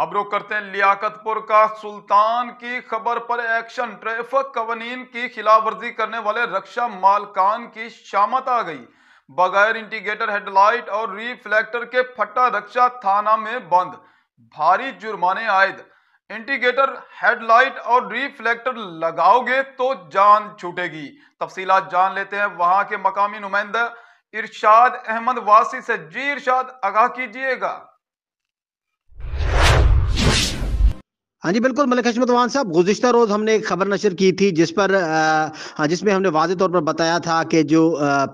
अब रुख करते हैं लियाकतपुर का सुल्तान की खबर पर एक्शन ट्रैफिक कवनीन की खिलाफ वर्जी करने वाले रक्षा मालकान की शामत आ गई बगैर इंटीग्रेटर हेडलाइट और रिफ्लेक्टर के फटा रक्षा थाना में बंद भारी जुर्माने आयद इंटीग्रेटर हेडलाइट और रिफ्लेक्टर लगाओगे तो जान छूटेगी तफसीला जान लेते हैं वहां के मकामी नुमाइंदा इरशाद अहमद वासी से जी इर्शाद आगाह कीजिएगा हाँ जी बिल्कुल मलिक हशमत वान साहब गुजशत रोज़ हमने एक खबर नशर की थी जिस पर हाँ, जिसमें हमने वाज तौर पर बताया था कि जो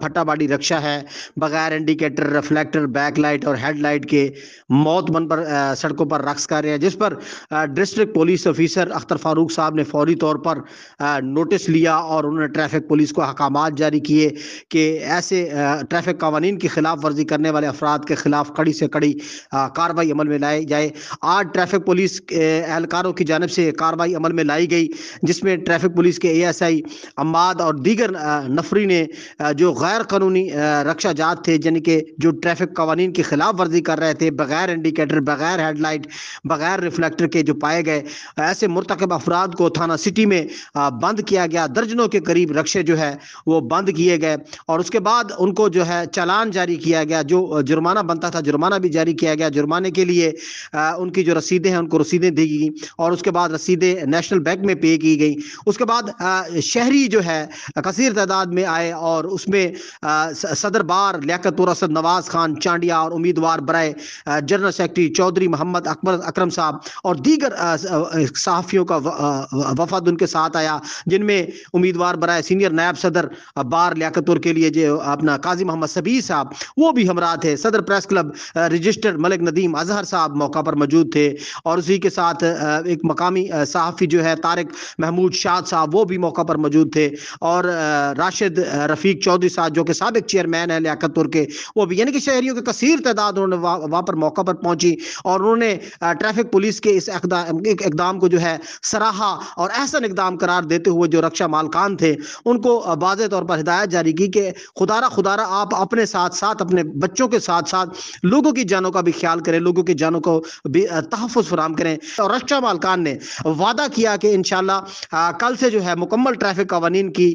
फटाबाड़ी रक्षा है बगैर इंडिकेटर रिफ्लेक्टर बैकलाइट और हेडलाइट के मौत बन पर आ, सड़कों पर रक्स कर रहे हैं जिस पर district police officer Akhtar Farooq साहब ने फौरी तौर पर आ, नोटिस लिया और उन्होंने ट्रैफिक पुलिस को अहकाम जारी किए कि ऐसे ट्रैफिक कवानीन की खिलाफ वर्जी करने वाले अफराद के खिलाफ कड़ी से कड़ी कार्रवाई अमल में लाई जाए आज ट्रैफिक पुलिस एहलकार एहलकारों की जानब से कार्रवाई अमल में लाई गई जिसमें ट्रैफिक पुलिस के एएसआई अम्बाद और दीगर नफरी ने जो गैर कानूनी रक्षा जात थे यानी कि जो ट्रैफिक कवानीन की खिलाफ वर्जी कर रहे थे बगैर इंडिकेटर बगैर हेडलाइट बगैर रिफ्लेक्टर के जो पाए गए ऐसे मुरतकब अफराद को थाना सिटी में बंद किया गया दर्जनों के करीब रक्शे जो है वो बंद किए गए और उसके बाद उनको जो है चालान जारी किया गया जो जुर्माना बनता था जुर्माना भी जारी किया गया जुर्माने के लिए उनकी जो रसीदें हैं उनको रसीदें दी गई और उसके बाद रसीदें नेशनल बैंक में पे की गई उसके बाद शहरी जो है कसर तादाद में आए और उसमें सदर बार लियाकत असद नवाज़ खान चांडिया और उम्मीदवार बरए जनरल सेक्रेटरी चौधरी मोहम्मद अकबर अक्रम साहब और दीगर सहाफ़ियों का वफद उनके साथ आया जिनमें उम्मीदवार बरए सीनियर नायब सदर बार लियाकतपुर के लिए जो अपना काजी मोहम्मद सबी साहब वो भी हमरा थे सदर press club register Malik Nadeem Azhar साहब मौका पर मौजूद थे और उसी के साथ एक मकामी सहाफ़ी जो है तारक महमूद शाद साहब वो भी मौका पर मौजूद थे और राशिद रफ़ीक चौधरी साहब जो कि सबक चेयरमैन है लियाकतपुर के वो भी यानी कि शहरीों की कसर तादाद उन्होंने वहाँ पर मौका पर पहुंची और उन्होंने ट्रैफिक पुलिस के इस इकदाम को जो है सराहा और ऐसा इकदाम करार देते हुए जो रक्षा मालकान थे उनको वाज तौर पर हिदायत जारी की कि खुदारा खुदारा आप अपने साथ साथ अपने बच्चों के साथ साथ लोगों की जानों का भी ख्याल करें लोगों की जानों को भी तहफ़ फराम करें और रक्षा मालकान ने वादा किया कि इन कल से जो है मुकम्मल ट्रैफिक कवानीन की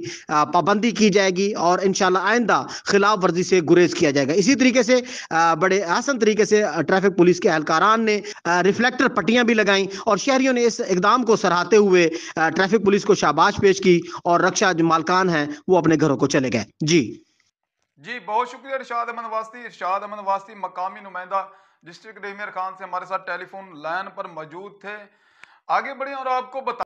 पाबंदी की जाएगी और इन आइंदा खिलाफ वर्जी से गुरेज किया जाएगा इसी तरीके से बड़े आसन तरीके से ट्रैफिक पुलिस के एहलकारान ने रिफ्लेक्टर पट्टियाँ भी लगाई और शहरीों ने इस इकदाम को सराहते हुए ट्रैफिक पुलिस को शाबाश पेश की और रक्षा जो मालकान हैं वो अपने घरों को चले गए जी जी बहुत शुक्रिया इरशाद अहमद वास्ती इरशाद अहमद वास्ती मकामी नुमाइंदा डिस्ट्रिक्ट रेमियर खान से हमारे साथ टेलीफोन लाइन पर मौजूद थे आगे बढ़े और आपको बता